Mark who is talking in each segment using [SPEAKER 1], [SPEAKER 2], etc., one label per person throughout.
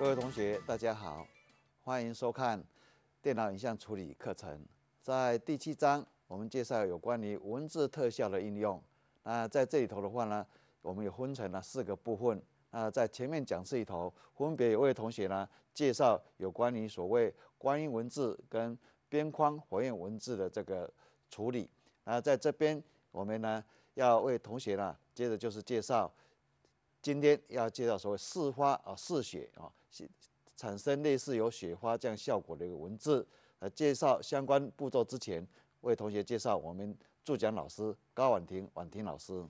[SPEAKER 1] 各位同学，大家好，欢迎收看电脑影像处理课程。在第七章，我们介绍有关于文字特效的应用。那在这里头的话呢，我们有分成了四个部分。那在前面讲这里头，分别有位同学呢介绍有关于所谓观音文字跟边框火焰文字的这个处理。那在这边，我们呢要为同学呢接着就是介绍。今天要介绍所谓“似花啊似雪啊”，产生类似有雪花这样效果的一个文字。呃，介绍相关步骤之前，为同学介绍我们助讲老师高婉婷，婉婷老师。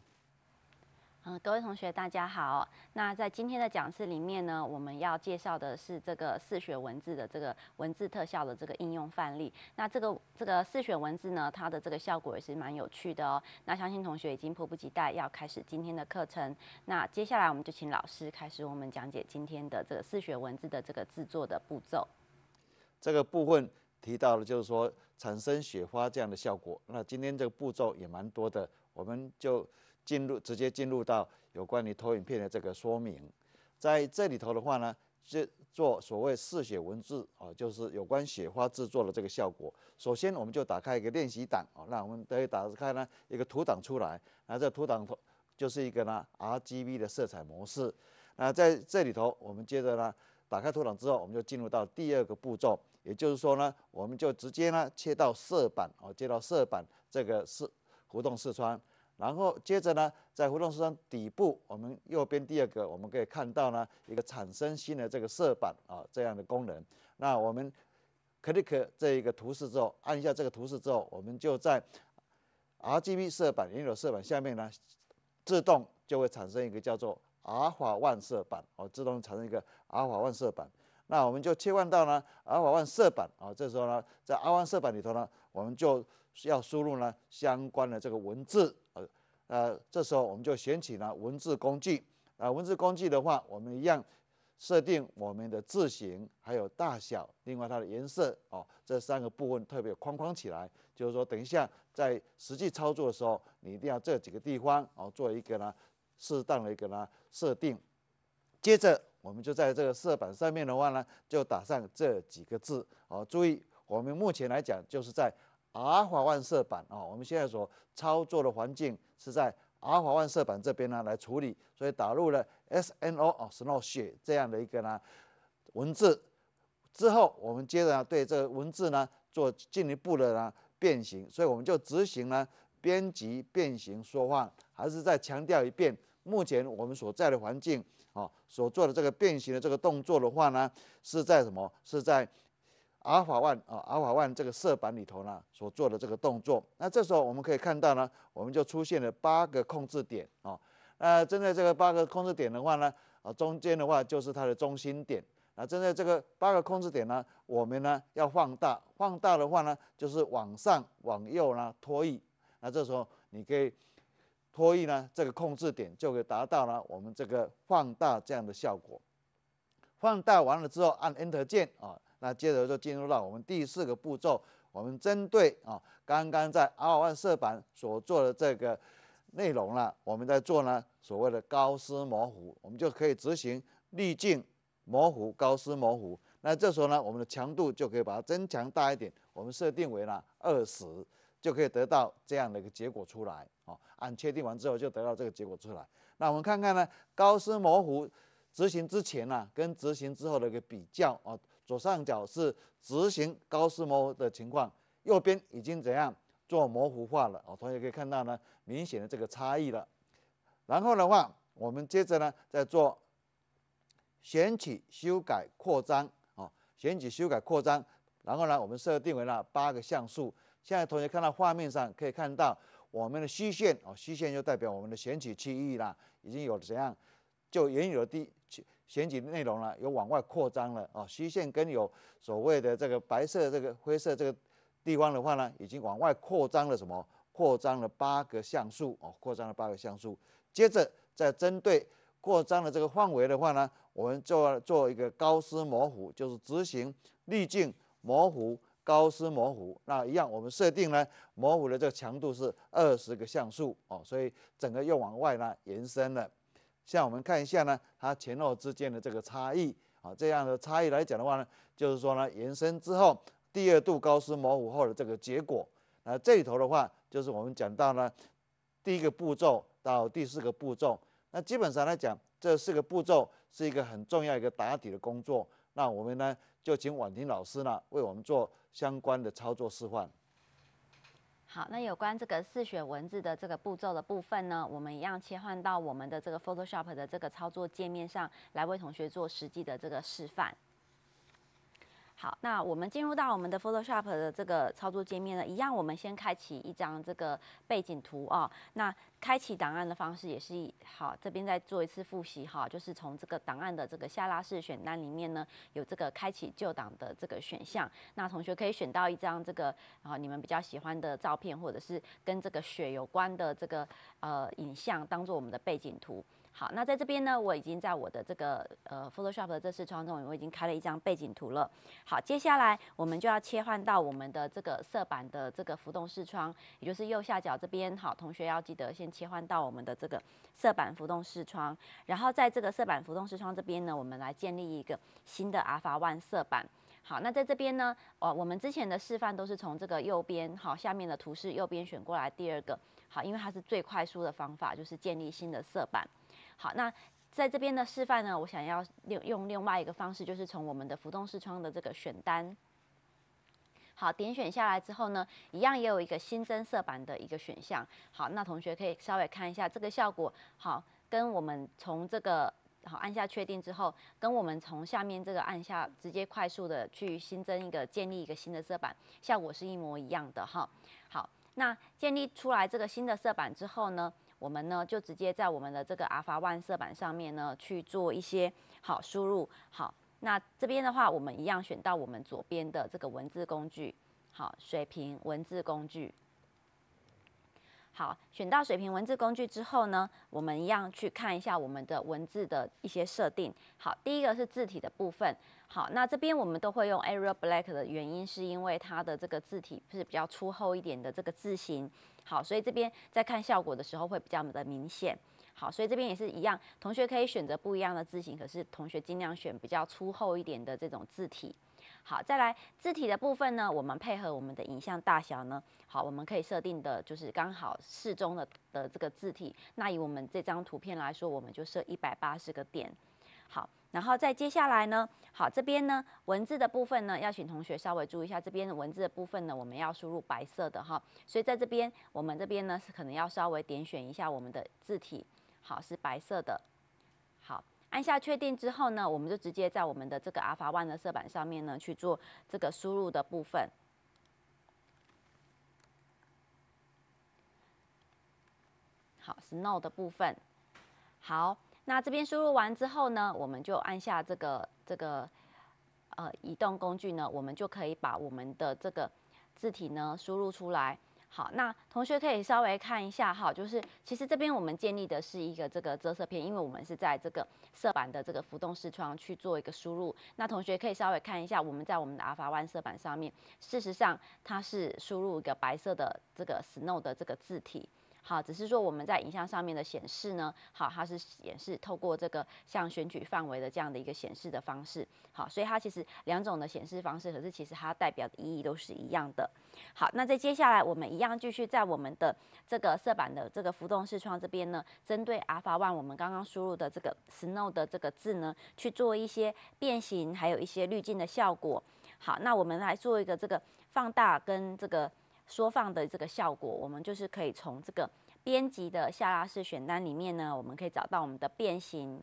[SPEAKER 2] 各位同学，大家好。那在今天的讲座里面呢，我们要介绍的是这个视学文字的这个文字特效的这个应用范例。那这个这个视学文字呢，它的这个效果也是蛮有趣的哦。那相信同学已经迫不及待要开始今天的课程。那接下来我们就请老师开始我们讲解今天的这个视学文字的这个制作的步骤。
[SPEAKER 1] 这个部分提到了，就是说产生雪花这样的效果。那今天这个步骤也蛮多的，我们就。进入直接进入到有关于投影片的这个说明，在这里头的话呢，就做所谓试写文字啊，就是有关雪花制作的这个效果。首先，我们就打开一个练习档啊，那我们等于打开呢一个图档出来，那这图档头就是一个呢 RGB 的色彩模式。那在这里头，我们接着呢打开图档之后，我们就进入到第二个步骤，也就是说呢，我们就直接呢切到色板啊，接到色板这个是。活动试穿。然后接着呢，在活动时上底部，我们右边第二个，我们可以看到呢，一个产生新的这个色板啊这样的功能。那我们 click 这一个图示之后，按一下这个图示之后，我们就在 R G B 色板原有色板下面呢，自动就会产生一个叫做阿尔法万色板哦，自动产生一个阿尔法万色板。那我们就切换到呢阿尔法万色板啊，这时候呢，在阿尔法万色板里头呢，我们就要输入呢相关的这个文字，呃呃，这时候我们就选取了文字工具，啊，文字工具的话，我们一样设定我们的字形，还有大小，另外它的颜色，哦，这三个部分特别框框起来，就是说等一下在实际操作的时候，你一定要这几个地方哦做一个呢适当的一个呢设定。接着我们就在这个色板上面的话呢，就打上这几个字，哦，注意我们目前来讲就是在。阿尔法万色板啊，我们现在所操作的环境是在阿尔法万色板这边呢，来处理，所以打入了 S N O 啊，Snow s h e 这样的一个呢文字之后，我们接着对这个文字呢做进一步的呢变形，所以我们就执行呢编辑变形说话，还是再强调一遍，目前我们所在的环境啊，所做的这个变形的这个动作的话呢，是在什么？是在阿尔法万啊，阿尔法万这个色板里头呢所做的这个动作，那这时候我们可以看到呢，我们就出现了八个控制点啊。那针对这个八个控制点的话呢，啊中间的话就是它的中心点那针对这个八个控制点呢，我们呢要放大，放大的话呢就是往上往右呢拖曳。那这时候你可以拖曳呢，这个控制点就可以达到了我们这个放大这样的效果。放大完了之后按 Enter 键啊。那接着就进入到我们第四个步骤，我们针对啊刚刚在 r One 设板所做的这个内容了，我们在做呢所谓的高斯模糊，我们就可以执行滤镜模糊高斯模糊。那这时候呢，我们的强度就可以把它增强大一点，我们设定为了二十，就可以得到这样的一个结果出来啊。按确定完之后就得到这个结果出来。那我们看看呢高斯模糊执行之前呢跟执行之后的一个比较啊。左上角是执行高斯模糊的情况，右边已经怎样做模糊化了？啊？同学可以看到呢，明显的这个差异了。然后的话，我们接着呢再做选取、修改、扩张啊，选取、修改、扩张。然后呢，我们设定为了八个像素。现在同学看到画面上可以看到我们的虚线啊，虚线就代表我们的选取区域了，已经有了怎样，就原有的地。前景内容呢，有往外扩张了啊，虚线跟有所谓的这个白色、这个灰色这个地方的话呢，已经往外扩张了什么？扩张了八个像素哦，扩张了八个像素。接着再针对扩张的这个范围的话呢，我们做做一个高斯模糊，就是执行滤镜模糊高斯模糊。那一样，我们设定呢，模糊的这个强度是二十个像素哦，所以整个又往外呢延伸了。像我们看一下呢，它前后之间的这个差异啊，这样的差异来讲的话呢，就是说呢，延伸之后第二度高斯模糊后的这个结果那这里头的话就是我们讲到呢，第一个步骤到第四个步骤，那基本上来讲这四个步骤是一个很重要一个打底的工作。那我们呢就请婉婷老师呢为我们做相关的操作示范。
[SPEAKER 2] 好，那有关这个试选文字的这个步骤的部分呢，我们一样切换到我们的这个 Photoshop 的这个操作界面上来为同学做实际的这个示范。好，那我们进入到我们的 Photoshop 的这个操作界面呢，一样我们先开启一张这个背景图哦。那开启档案的方式也是好，这边再做一次复习哈，就是从这个档案的这个下拉式选单里面呢，有这个开启旧档的这个选项。那同学可以选到一张这个啊，你们比较喜欢的照片或者是跟这个雪有关的这个呃影像，当做我们的背景图。好，那在这边呢，我已经在我的这个呃 Photoshop 的这视窗中，我已经开了一张背景图了。好，接下来我们就要切换到我们的这个色板的这个浮动视窗，也就是右下角这边。好，同学要记得先切换到我们的这个色板浮动视窗，然后在这个色板浮动视窗这边呢，我们来建立一个新的 Alpha One 色板。好，那在这边呢，哦，我们之前的示范都是从这个右边好下面的图示右边选过来第二个，好，因为它是最快速的方法，就是建立新的色板。好，那在这边的示范呢，我想要用另外一个方式，就是从我们的浮动视窗的这个选单，好点选下来之后呢，一样也有一个新增色板的一个选项。好，那同学可以稍微看一下这个效果，好，跟我们从这个好按下确定之后，跟我们从下面这个按下直接快速的去新增一个建立一个新的色板，效果是一模一样的哈。好，那建立出来这个新的色板之后呢？我们呢就直接在我们的这个 Alpha One 色板上面呢去做一些好输入好，那这边的话我们一样选到我们左边的这个文字工具好，水平文字工具好，选到水平文字工具之后呢，我们一样去看一下我们的文字的一些设定好，第一个是字体的部分好，那这边我们都会用 Arial Black 的原因是因为它的这个字体是比较粗厚一点的这个字型。好，所以这边在看效果的时候会比较的明显。好，所以这边也是一样，同学可以选择不一样的字型，可是同学尽量选比较粗厚一点的这种字体。好，再来字体的部分呢，我们配合我们的影像大小呢，好，我们可以设定的就是刚好适中的的这个字体。那以我们这张图片来说，我们就设一百八十个点。好。然后再接下来呢，好，这边呢文字的部分呢，要请同学稍微注意一下，这边的文字的部分呢，我们要输入白色的哈，所以在这边我们这边呢是可能要稍微点选一下我们的字体，好是白色的，好按下确定之后呢，我们就直接在我们的这个阿尔法 e 的色板上面呢去做这个输入的部分，好是 no 的部分，好。那这边输入完之后呢，我们就按下这个这个呃移动工具呢，我们就可以把我们的这个字体呢输入出来。好，那同学可以稍微看一下哈，就是其实这边我们建立的是一个这个遮色片，因为我们是在这个色板的这个浮动视窗去做一个输入。那同学可以稍微看一下，我们在我们的阿 o 法弯色板上面，事实上它是输入一个白色的这个 snow 的这个字体。好，只是说我们在影像上面的显示呢，好，它是显示透过这个像选举范围的这样的一个显示的方式，好，所以它其实两种的显示方式，可是其实它代表的意义都是一样的。好，那在接下来我们一样继续在我们的这个色板的这个浮动视窗这边呢，针对 Alpha One 我们刚刚输入的这个 Snow 的这个字呢，去做一些变形，还有一些滤镜的效果。好，那我们来做一个这个放大跟这个。缩放的这个效果，我们就是可以从这个编辑的下拉式选单里面呢，我们可以找到我们的变形。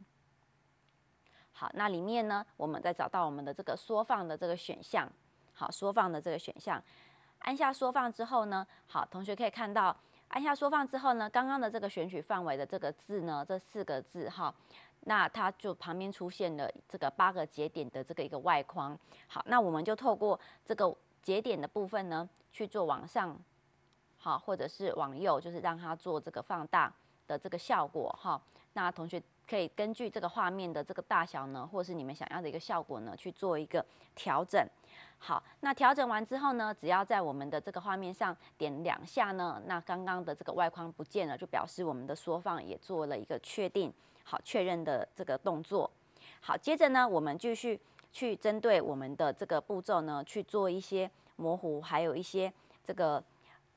[SPEAKER 2] 好，那里面呢，我们再找到我们的这个缩放的这个选项。好，缩放的这个选项，按下缩放之后呢，好，同学可以看到，按下缩放之后呢，刚刚的这个选取范围的这个字呢，这四个字哈，那它就旁边出现了这个八个节点的这个一个外框。好，那我们就透过这个节点的部分呢。去做往上，好，或者是往右，就是让它做这个放大的这个效果，哈。那同学可以根据这个画面的这个大小呢，或是你们想要的一个效果呢，去做一个调整。好，那调整完之后呢，只要在我们的这个画面上点两下呢，那刚刚的这个外框不见了，就表示我们的缩放也做了一个确定，好，确认的这个动作。好，接着呢，我们继续去针对我们的这个步骤呢，去做一些。模糊还有一些这个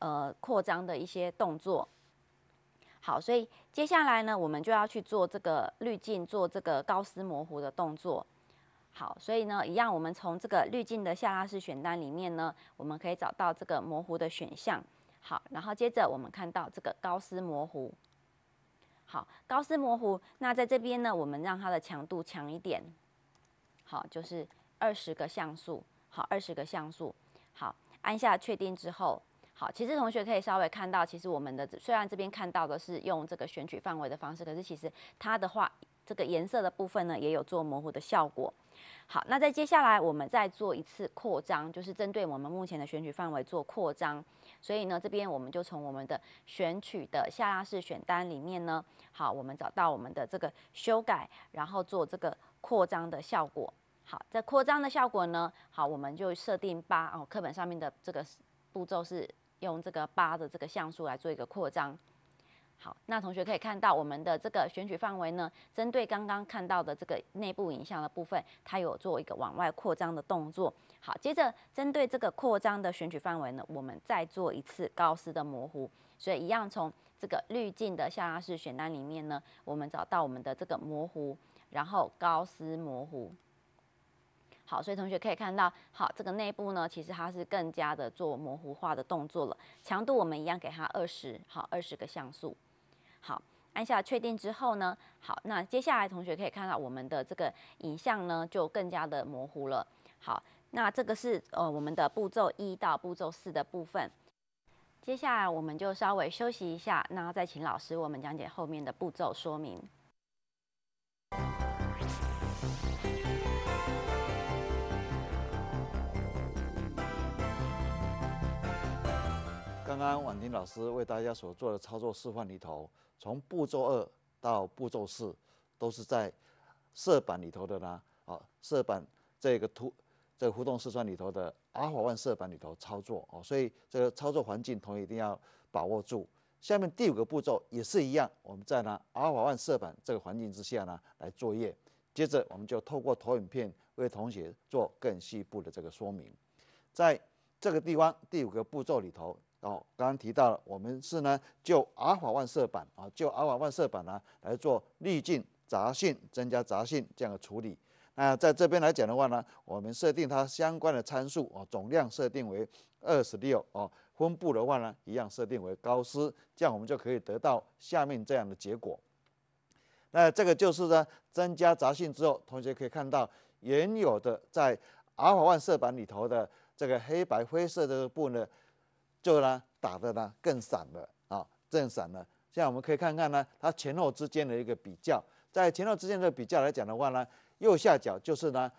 [SPEAKER 2] 呃扩张的一些动作。好，所以接下来呢，我们就要去做这个滤镜，做这个高斯模糊的动作。好，所以呢，一样我们从这个滤镜的下拉式选单里面呢，我们可以找到这个模糊的选项。好，然后接着我们看到这个高斯模糊。好，高斯模糊。那在这边呢，我们让它的强度强一点。好，就是二十个像素。好，二十个像素。好，按下确定之后，好，其实同学可以稍微看到，其实我们的虽然这边看到的是用这个选取范围的方式，可是其实它的话，这个颜色的部分呢也有做模糊的效果。好，那在接下来我们再做一次扩张，就是针对我们目前的选取范围做扩张。所以呢，这边我们就从我们的选取的下拉式选单里面呢，好，我们找到我们的这个修改，然后做这个扩张的效果。好，在扩张的效果呢？好，我们就设定八哦。课本上面的这个步骤是用这个八的这个像素来做一个扩张。好，那同学可以看到我们的这个选取范围呢，针对刚刚看到的这个内部影像的部分，它有做一个往外扩张的动作。好，接着针对这个扩张的选取范围呢，我们再做一次高斯的模糊。所以一样从这个滤镜的下拉式选单里面呢，我们找到我们的这个模糊，然后高斯模糊。好，所以同学可以看到，好，这个内部呢，其实它是更加的做模糊化的动作了，强度我们一样给它二十，好，二十个像素，好，按下确定之后呢，好，那接下来同学可以看到我们的这个影像呢就更加的模糊了，好，那这个是呃我们的步骤一到步骤四的部分，接下来我们就稍微休息一下，那再请老师我们讲解后面的步骤说明。
[SPEAKER 1] 刚刚婉婷老师为大家所做的操作示范里头，从步骤二到步骤四，都是在色板里头的呢。啊，色板这个图，这个互动试算里头的阿尔法万色板里头操作哦。所以这个操作环境同学一定要把握住。下面第五个步骤也是一样，我们在呢阿尔法万色板这个环境之下呢来作业。接着我们就透过投影片为同学做更细部的这个说明。在这个地方第五个步骤里头。哦，刚刚提到了，我们是呢，就阿尔法万色板啊，就阿尔法万色板呢来做滤镜杂讯增加杂讯这样的处理。那在这边来讲的话呢，我们设定它相关的参数啊，总量设定为二十六哦，分布的话呢，一样设定为高斯，这样我们就可以得到下面这样的结果。那这个就是呢，增加杂讯之后，同学可以看到原有的在阿尔法万色板里头的这个黑白灰色的部分呢。就呢，打得呢更散了啊，更散了。现在我们可以看看呢，它前后之间的一个比较，在前后之间的比较来讲的话呢，右下角就是呢，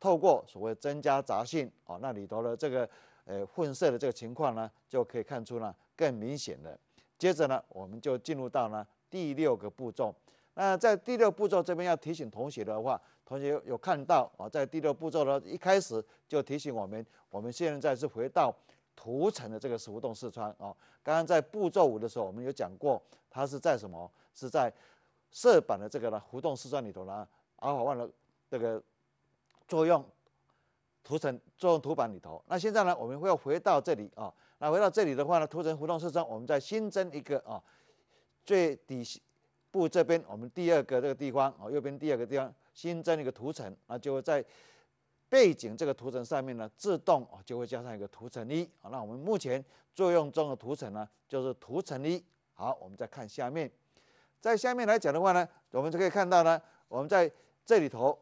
[SPEAKER 1] 透过所谓增加杂性啊，那里头的这个呃混色的这个情况呢，就可以看出呢更明显的。接着呢，我们就进入到呢第六个步骤。那在第六步骤这边要提醒同学的话，同学有看到啊，在第六步骤的一开始就提醒我们，我们现在是回到。涂层的这个浮动视窗哦。刚刚在步骤五的时候，我们有讲过，它是在什么？是在色板的这个呢？浮动视窗里头呢？尔法万的这个作用，涂层作用图板里头。那现在呢，我们要回到这里啊。那回到这里的话呢，涂层浮动视窗，我们再新增一个啊，最底部这边我们第二个这个地方啊，右边第二个地方新增一个涂层那就在。背景这个图层上面呢，自动啊就会加上一个图层一啊。那我们目前作用中的图层呢，就是图层一。好，我们再看下面，在下面来讲的话呢，我们就可以看到呢，我们在这里头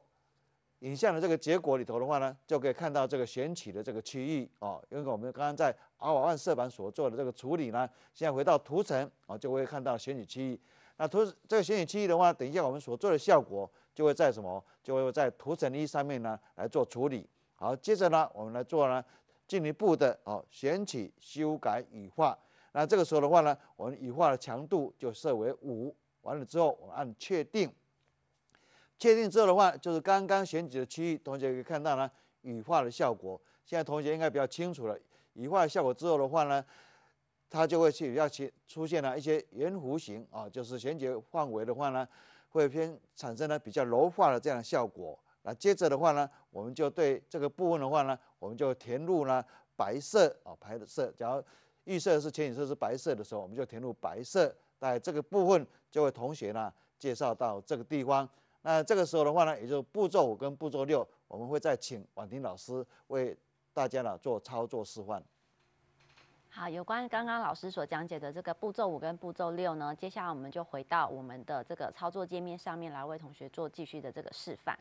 [SPEAKER 1] 影像的这个结果里头的话呢，就可以看到这个选取的这个区域啊，因为我们刚刚在阿尔万色板所做的这个处理呢，现在回到图层啊，就会看到选取区域。那图这个选取区域的话，等一下我们所做的效果。就会在什么？就会在图层一上面呢来做处理。好，接着呢，我们来做呢进一步的哦选取、修改、羽化。那这个时候的话呢，我们羽化的强度就设为五。完了之后，我们按确定。确定之后的话，就是刚刚选取的区域，同学可以看到呢羽化的效果。现在同学应该比较清楚了，羽化的效果之后的话呢，它就会比较去出现了一些圆弧形啊，就是选取范围的话呢。会偏产生呢比较柔化的这样的效果。那接着的话呢，我们就对这个部分的话呢，我们就填入呢白色哦，白色的。假如预设是前景色是白色的时候，我们就填入白色。在这个部分，这位同学呢介绍到这个地方。那这个时候的话呢，也就是步骤五跟步骤六，我们会再请婉婷老师为大家呢做操作示范。
[SPEAKER 2] 好，有关刚刚老师所讲解的这个步骤五跟步骤六呢，接下来我们就回到我们的这个操作界面上面来为同学做继续的这个示范。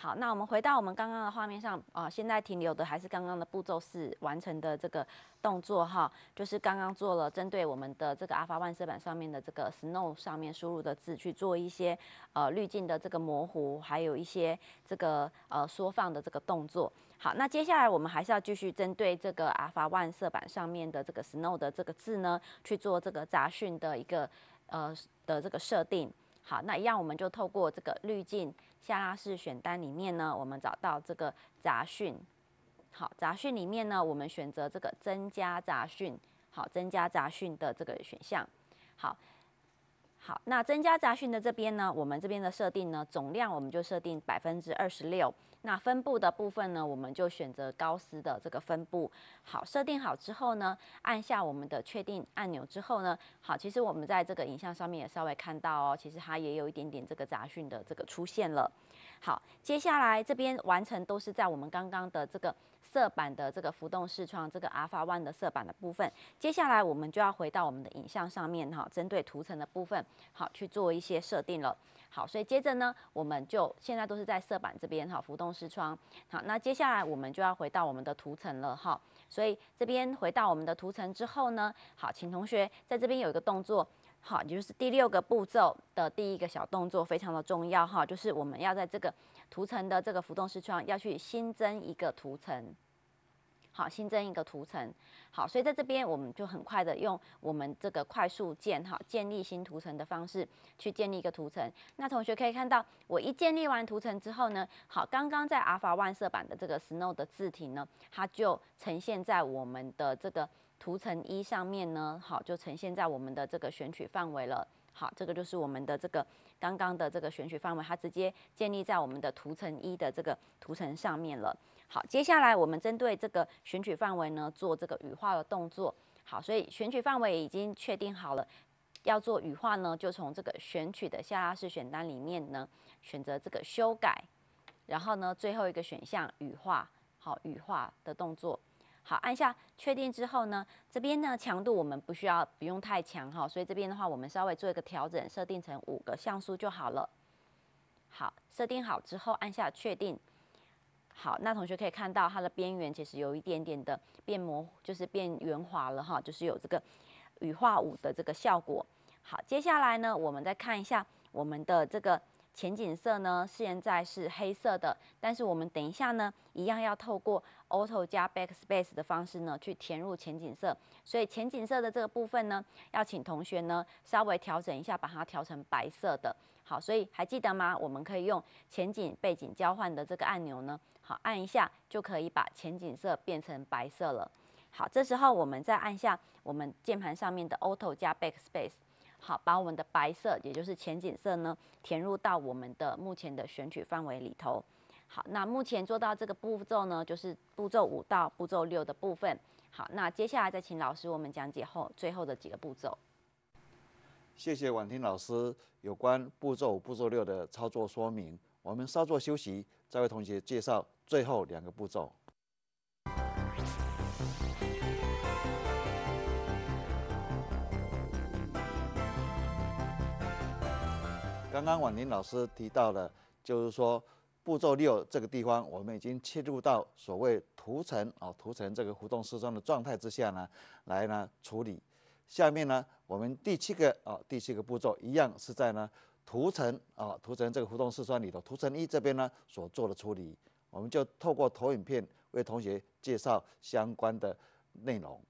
[SPEAKER 2] 好，那我们回到我们刚刚的画面上啊，现在停留的还是刚刚的步骤四完成的这个动作哈，就是刚刚做了针对我们的这个 Alpha One 色板上面的这个 Snow 上面输入的字去做一些呃滤镜的这个模糊，还有一些这个呃缩放的这个动作。好，那接下来我们还是要继续针对这个 Alpha One 色板上面的这个 Snow 的这个字呢，去做这个杂讯的一个呃的这个设定。好，那一样我们就透过这个滤镜下拉式选单里面呢，我们找到这个杂讯。好，杂讯里面呢，我们选择这个增加杂讯。好，增加杂讯的这个选项。好。好，那增加杂讯的这边呢，我们这边的设定呢，总量我们就设定百分之二十六。那分布的部分呢，我们就选择高斯的这个分布。好，设定好之后呢，按下我们的确定按钮之后呢，好，其实我们在这个影像上面也稍微看到哦，其实它也有一点点这个杂讯的这个出现了。好，接下来这边完成都是在我们刚刚的这个。色板的这个浮动视窗，这个 Alpha One 的色板的部分，接下来我们就要回到我们的影像上面哈，针对图层的部分，好去做一些设定了。好，所以接着呢，我们就现在都是在色板这边哈，浮动视窗。好，那接下来我们就要回到我们的图层了哈。所以这边回到我们的图层之后呢，好，请同学在这边有一个动作。好，也就是第六个步骤的第一个小动作非常的重要哈，就是我们要在这个图层的这个浮动视窗要去新增一个图层，好，新增一个图层，好，所以在这边我们就很快的用我们这个快速建哈建立新图层的方式去建立一个图层。那同学可以看到，我一建立完图层之后呢，好，刚刚在阿尔法万色版的这个 Snow 的字体呢，它就呈现在我们的这个。图层一上面呢，好就呈现在我们的这个选取范围了。好，这个就是我们的这个刚刚的这个选取范围，它直接建立在我们的图层一的这个图层上面了。好，接下来我们针对这个选取范围呢做这个羽化的动作。好，所以选取范围已经确定好了，要做羽化呢，就从这个选取的下拉式选单里面呢选择这个修改，然后呢最后一个选项羽化，好羽化的动作。好，按下确定之后呢，这边呢强度我们不需要，不用太强哈，所以这边的话，我们稍微做一个调整，设定成五个像素就好了。好，设定好之后，按下确定。好，那同学可以看到，它的边缘其实有一点点的变模糊，就是变圆滑了哈，就是有这个羽化五的这个效果。好，接下来呢，我们再看一下我们的这个。前景色呢，现在是黑色的，但是我们等一下呢，一样要透过 a u t o 加 Backspace 的方式呢，去填入前景色。所以前景色的这个部分呢，要请同学呢稍微调整一下，把它调成白色的。好，所以还记得吗？我们可以用前景背景交换的这个按钮呢，好按一下就可以把前景色变成白色了。好，这时候我们再按下我们键盘上面的 a u t o 加 Backspace。好，把我们的白色，也就是前景色呢，填入到我们的目前的选取范围里头。好，那目前做到这个步骤呢，就是步骤五到步骤六的部分。好，那接下来再请老师我们讲解后最后的几个步骤。
[SPEAKER 1] 谢谢婉婷老师有关步骤五、步骤六的操作说明。我们稍作休息，再为同学介绍最后两个步骤。刚刚婉宁老师提到了，就是说步骤六这个地方，我们已经切入到所谓图层啊，图层这个互动试装的状态之下呢，来呢处理。下面呢，我们第七个啊，第七个步骤一样是在呢图层啊，图层这个互动试装里头，图层一这边呢所做的处理，我们就透过投影片为同学介绍相关的内容。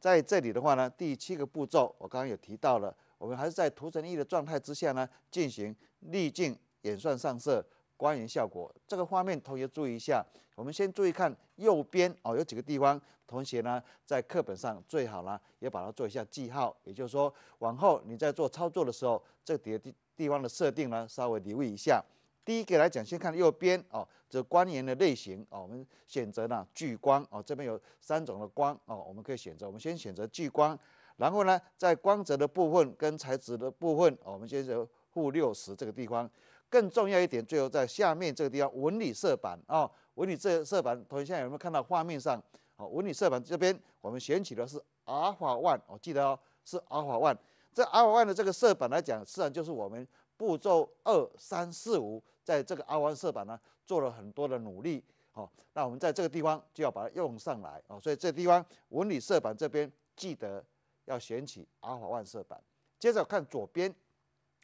[SPEAKER 1] 在这里的话呢，第七个步骤我刚刚也提到了。我们还是在图层一的状态之下呢，进行滤镜演算上色光源效果。这个画面，同学注意一下。我们先注意看右边哦，有几个地方，同学呢在课本上最好呢也把它做一下记号。也就是说，往后你在做操作的时候，这叠地地方的设定呢稍微留意一下。第一个来讲，先看右边哦，这光源的类型哦，我们选择呢聚光哦，这边有三种的光哦，我们可以选择，我们先选择聚光。然后呢，在光泽的部分跟材质的部分，我们接着负六十这个地方，更重要一点，最后在下面这个地方纹理色板啊，纹理这色板，同学现在有没有看到画面上？哦，纹理色板这边我们选取的是阿尔法 one，我记得哦，是阿尔法 one。这阿尔法 one 的这个色板来讲，实际上就是我们步骤二三四五在这个阿尔法色板呢做了很多的努力。好，那我们在这个地方就要把它用上来哦，所以这地方纹理色板这边记得。要选取阿尔法万色板，接着看左边，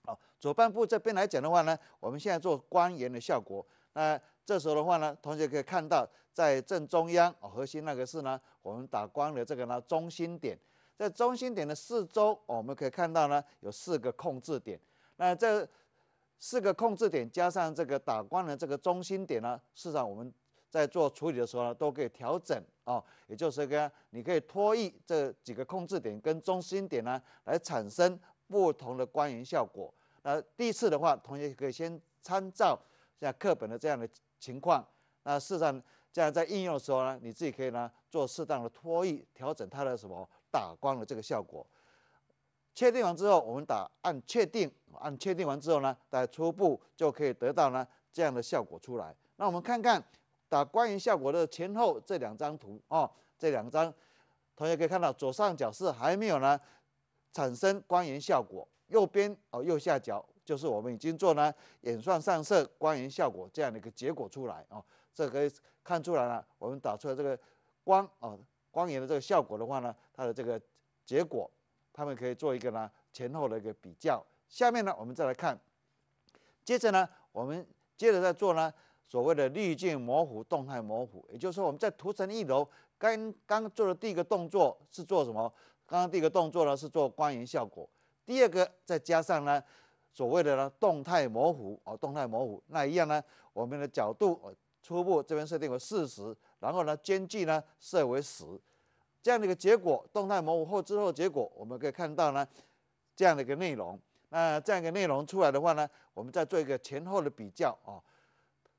[SPEAKER 1] 啊，左半部这边来讲的话呢，我们现在做光源的效果。那这时候的话呢，同学可以看到，在正中央，核心那个是呢，我们打光的这个呢中心点，在中心点的四周，我们可以看到呢，有四个控制点。那这四个控制点加上这个打光的这个中心点呢，事实上我们。在做处理的时候呢，都可以调整啊，也就是个你可以拖移这几个控制点跟中心点呢，来产生不同的光源效果。那第一次的话，同学可以先参照像课本的这样的情况。那事实上，这样在应用的时候呢，你自己可以呢做适当的拖移调整它的什么打光的这个效果。确定完之后，我们打按确定，按确定完之后呢，大初步就可以得到呢这样的效果出来。那我们看看。打光源效果的前后这两张图哦，这两张同学可以看到，左上角是还没有呢产生光源效果，右边哦右下角就是我们已经做呢演算上色光源效果这样的一个结果出来哦，这可以看出来了，我们打出来这个光哦光源的这个效果的话呢，它的这个结果，他们可以做一个呢前后的一个比较。下面呢，我们再来看，接着呢，我们接着再做呢。所谓的滤镜模糊、动态模糊，也就是说，我们在图层一楼刚刚做的第一个动作是做什么？刚刚第一个动作呢是做光源效果，第二个再加上呢，所谓的呢动态模糊哦，动态模糊那一样呢，我们的角度初步这边设定为四十，然后呢间距呢设为十，这样的一个结果，动态模糊后之后结果我们可以看到呢，这样的一个内容。那这样一个内容出来的话呢，我们再做一个前后的比较啊。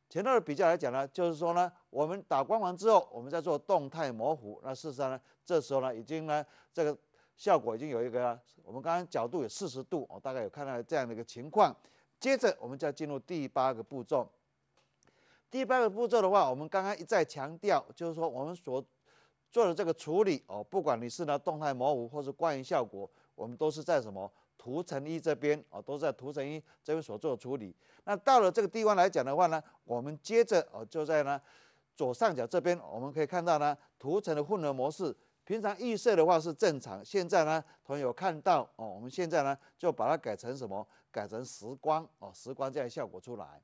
[SPEAKER 1] 前头的比较来讲呢，就是说呢，我们打光完之后，我们在做动态模糊。那事实上呢，这时候呢，已经呢，这个效果已经有一个，我们刚刚角度有四十度，我大概有看到这样的一个情况。接着，我们就要进入第八个步骤。第八个步骤的话，我们刚刚一再强调，就是说我们所做的这个处理哦，不管你是呢动态模糊或是光影效果，我们都是在什么？图层一这边哦，都在图层一这边所做处理。那到了这个地方来讲的话呢，我们接着哦就在呢左上角这边，我们可以看到呢图层的混合模式，平常预设的话是正常，现在呢，朋友看到哦，我们现在呢就把它改成什么？改成时光哦，时光这样效果出来。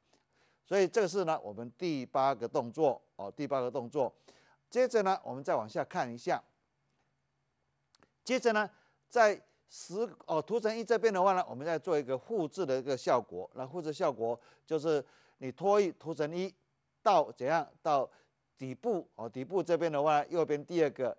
[SPEAKER 1] 所以这个是呢我们第八个动作哦，第八个动作。接着呢，我们再往下看一下。接着呢，在十哦，图层一这边的话呢，我们再做一个复制的一个效果。那复制效果就是你拖一图层一到怎样到底部哦，底部这边的话右边第二个，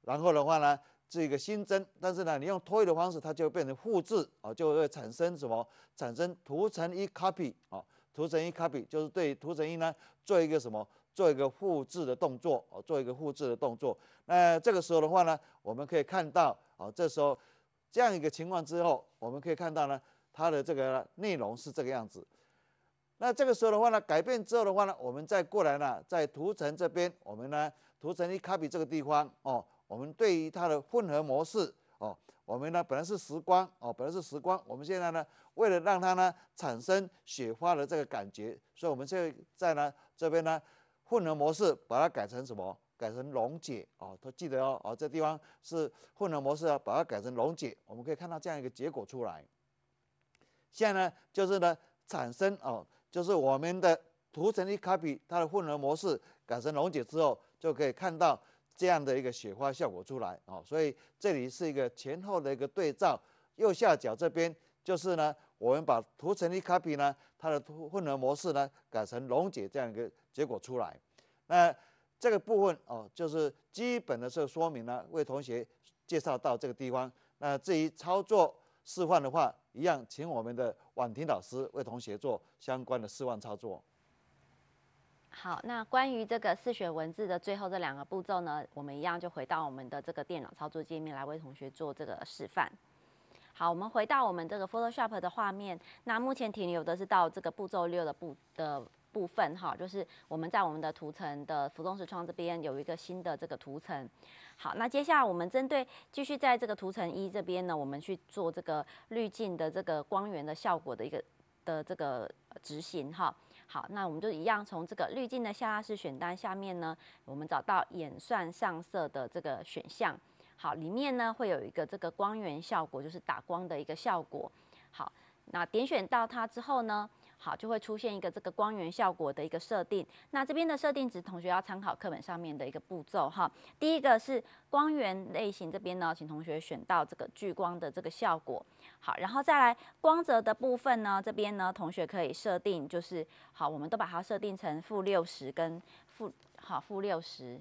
[SPEAKER 1] 然后的话呢这个新增，但是呢你用拖一的方式，它就变成复制哦，就会产生什么产生图层一 copy 哦，图层一 copy 就是对图层一呢做一个什么做一个复制的动作哦，做一个复制的动作。那这个时候的话呢，我们可以看到哦，这时候。这样一个情况之后，我们可以看到呢，它的这个内容是这个样子。那这个时候的话呢，改变之后的话呢，我们再过来呢，在图层这边，我们呢，图层一卡比这个地方哦，我们对于它的混合模式哦，我们呢本来是时光哦，本来是时光，我们现在呢，为了让它呢产生雪花的这个感觉，所以我们现在在呢这边呢，混合模式把它改成什么？改成溶解哦，他记得哦，哦，这地方是混合模式啊，把它改成溶解，我们可以看到这样一个结果出来。现在呢，就是呢，产生哦，就是我们的涂层一卡比它的混合模式改成溶解之后，就可以看到这样的一个雪花效果出来哦。所以这里是一个前后的一个对照，右下角这边就是呢，我们把涂层一卡比呢，它的混合模式呢改成溶解，这样一个结果出来，那。这个部分哦，就是基本的这个说明呢，为同学介绍到这个地方。那至于操作示范的话，一样请我们的婉婷老师为同学做相关的示范操作。
[SPEAKER 2] 好，那关于这个试选文字的最后这两个步骤呢，我们一样就回到我们的这个电脑操作界面来为同学做这个示范。好，我们回到我们这个 Photoshop 的画面，那目前停留的是到这个步骤六的步的。部分哈，就是我们在我们的图层的浮动视窗这边有一个新的这个图层。好，那接下来我们针对继续在这个图层一这边呢，我们去做这个滤镜的这个光源的效果的一个的这个执行哈。好，那我们就一样从这个滤镜的下拉式选单下面呢，我们找到演算上色的这个选项。好，里面呢会有一个这个光源效果，就是打光的一个效果。好，那点选到它之后呢？好，就会出现一个这个光源效果的一个设定。那这边的设定值，同学要参考课本上面的一个步骤哈。第一个是光源类型这边呢，请同学选到这个聚光的这个效果。好，然后再来光泽的部分呢，这边呢，同学可以设定就是好，我们都把它设定成负六十跟负好负六十。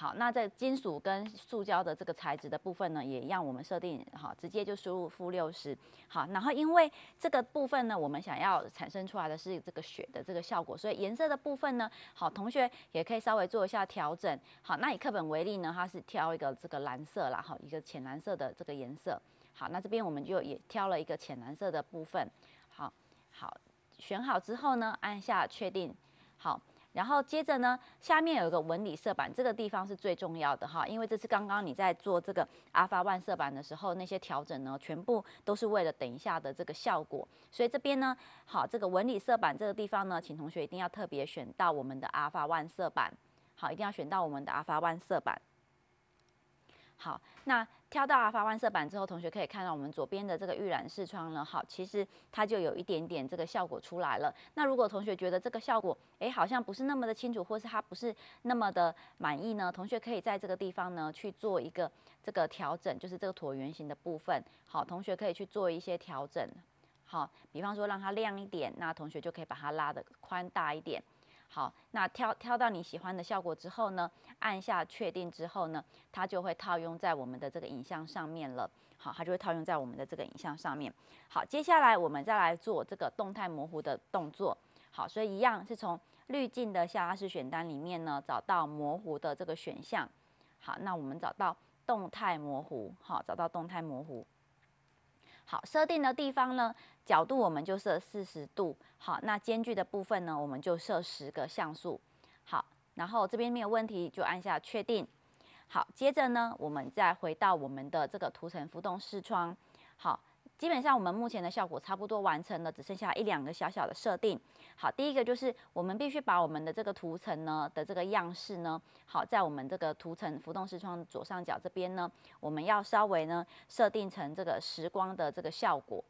[SPEAKER 2] 好，那在金属跟塑胶的这个材质的部分呢，也让我们设定好，直接就输入负六十。好，然后因为这个部分呢，我们想要产生出来的是这个雪的这个效果，所以颜色的部分呢，好，同学也可以稍微做一下调整。好，那以课本为例呢，它是挑一个这个蓝色，然后一个浅蓝色的这个颜色。好，那这边我们就也挑了一个浅蓝色的部分。好，好，选好之后呢，按下确定。好。然后接着呢，下面有一个纹理色板，这个地方是最重要的哈，因为这是刚刚你在做这个 Alpha One 色板的时候，那些调整呢，全部都是为了等一下的这个效果。所以这边呢，好，这个纹理色板这个地方呢，请同学一定要特别选到我们的 Alpha One 色板，好，一定要选到我们的 Alpha One 色板。好，那跳到阿发万色版之后，同学可以看到我们左边的这个预览视窗呢。好，其实它就有一点点这个效果出来了。那如果同学觉得这个效果，哎，好像不是那么的清楚，或是它不是那么的满意呢，同学可以在这个地方呢去做一个这个调整，就是这个椭圆形的部分。好，同学可以去做一些调整。好，比方说让它亮一点，那同学就可以把它拉的宽大一点。好，那挑挑到你喜欢的效果之后呢，按下确定之后呢，它就会套用在我们的这个影像上面了。好，它就会套用在我们的这个影像上面。好，接下来我们再来做这个动态模糊的动作。好，所以一样是从滤镜的下拉式选单里面呢找到模糊的这个选项。好，那我们找到动态模糊，好，找到动态模糊。好，设定的地方呢，角度我们就设四十度。好，那间距的部分呢，我们就设十个像素。好，然后这边没有问题，就按下确定。好，接着呢，我们再回到我们的这个图层浮动视窗。好。基本上我们目前的效果差不多完成了，只剩下一两个小小的设定。好，第一个就是我们必须把我们的这个图层呢的这个样式呢，好，在我们这个图层浮动视窗左上角这边呢，我们要稍微呢设定成这个时光的这个效果，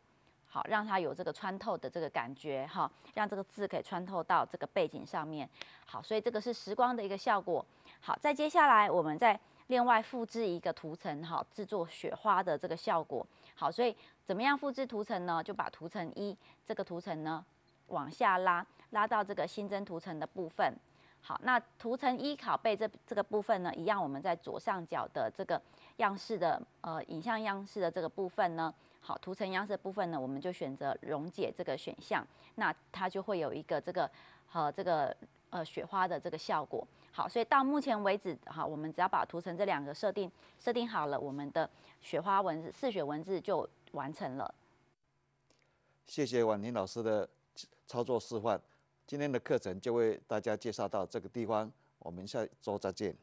[SPEAKER 2] 好，让它有这个穿透的这个感觉哈，让这个字可以穿透到这个背景上面。好，所以这个是时光的一个效果。好，再接下来我们再。另外复制一个图层，哈，制作雪花的这个效果，好，所以怎么样复制图层呢？就把图层一这个图层呢往下拉，拉到这个新增图层的部分。好，那图层一拷贝这这个部分呢，一样我们在左上角的这个样式的呃影像样式的这个部分呢，好，图层样式部分呢，我们就选择溶解这个选项，那它就会有一个这个和这个。呃，雪花的这个效果好，所以到目前为止，哈，我们只要把图层这两个设定设定好了，我们的雪花文字、似雪文字就完成了。
[SPEAKER 1] 谢谢婉婷老师的操作示范，今天的课程就为大家介绍到这个地方，我们下周再见。